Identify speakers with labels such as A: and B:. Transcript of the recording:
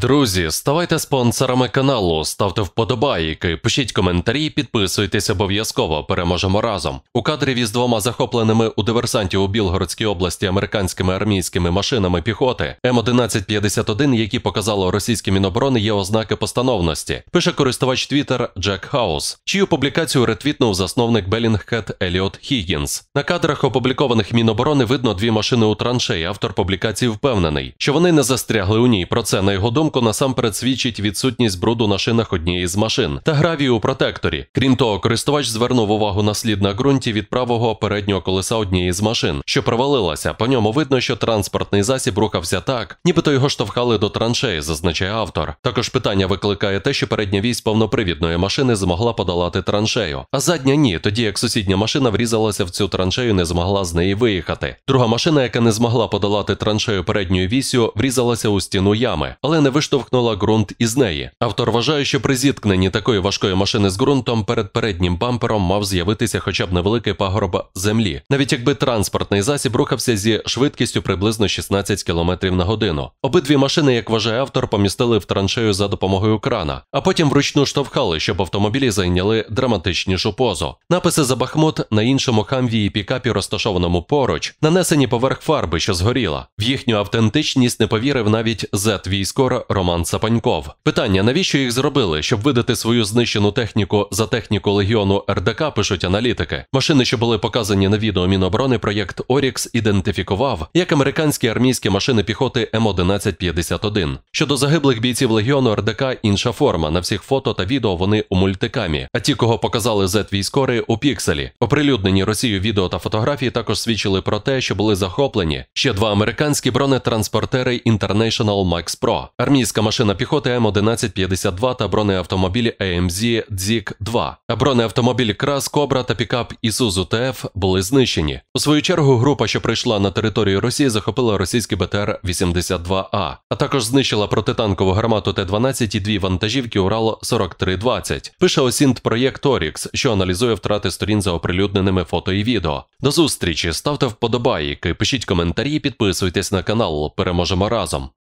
A: Друзі, ставайте спонсорами каналу, ставте вподобайки, пишіть коментарі, підписуйтесь обов'язково. Переможемо разом. У кадрі із двома захопленими у диверсантів у Білгородській області американськими армійськими машинами піхоти М1151, які показало російські міноборони, є ознаки постановності. Пише користувач Twitter Джек Хаус, чию публікацію ретвітнув засновник Белінгхет Еліот Хіггінс. На кадрах опублікованих міноборони видно дві машини у траншеї. Автор публікації впевнений, що вони не застрягли у ній. Про це на його думку зранку насамперед свідчить відсутність бруду на шинах однієї з машин та гравію у протекторі. Крім того, користувач звернув увагу на слід на ґрунті від правого переднього колеса однієї з машин, що провалилася. По ньому видно, що транспортний засіб рухався так, нібито його штовхали до траншеї, зазначає автор. Також питання викликає те, що передня вісь повнопривідної машини змогла подолати траншею, а задня ні, тоді як сусідня машина врізалася в цю траншею, не змогла з неї виїхати. Друга машина, яка не змогла подолати траншею передньою вісю, врізалася у стіну ями, але не виштовхнула ґрунт із неї. Автор вважає, що при зіткненні такої важкої машини з ґрунтом перед переднім бампером мав з'явитися хоча б невеликий пагорб землі, навіть якби транспортний засіб рухався зі швидкістю приблизно 16 км на годину. Обидві машини, як вважає автор, помістили в траншею за допомогою крана, а потім вручну штовхали, щоб автомобілі зайняли драматичнішу позу. Написи за бахмут на іншому хамві і пікапі, розташованому поруч, нанесені поверх фарби, що згоріла. В їхню автентичність не повірив навіть Зет Війскор Роман Сапаньков. Питання: навіщо їх зробили? Щоб видати свою знищену техніку за техніку легіону РДК, пишуть аналітики. Машини, що були показані на відео Міноборони, проєкт Орікс ідентифікував як американські армійські машини піхоти М1151. Щодо загиблих бійців легіону РДК, інша форма. На всіх фото та відео вони у мультикамі. А ті, кого показали Z-військори, у пікселі. Оприлюднені Росією відео та фотографії також свідчили про те, що були захоплені ще два американські бронетранспортери International Max Pro армійська машина піхоти М1152 та бронеавтомобілі AMZ дзік 2 бронеавтомобіль Крас, Кобра та Пікап Ісузу ТФ були знищені. У свою чергу група, що прийшла на територію Росії, захопила російський БТР-82А, а також знищила протитанкову гармату Т-12 і дві вантажівки Урал 4320 Пише Осінт проєкт Орікс, що аналізує втрати сторін за оприлюдненими фото і відео. До зустрічі ставте вподобайки, пишіть коментарі, підписуйтесь на канал. Переможемо разом.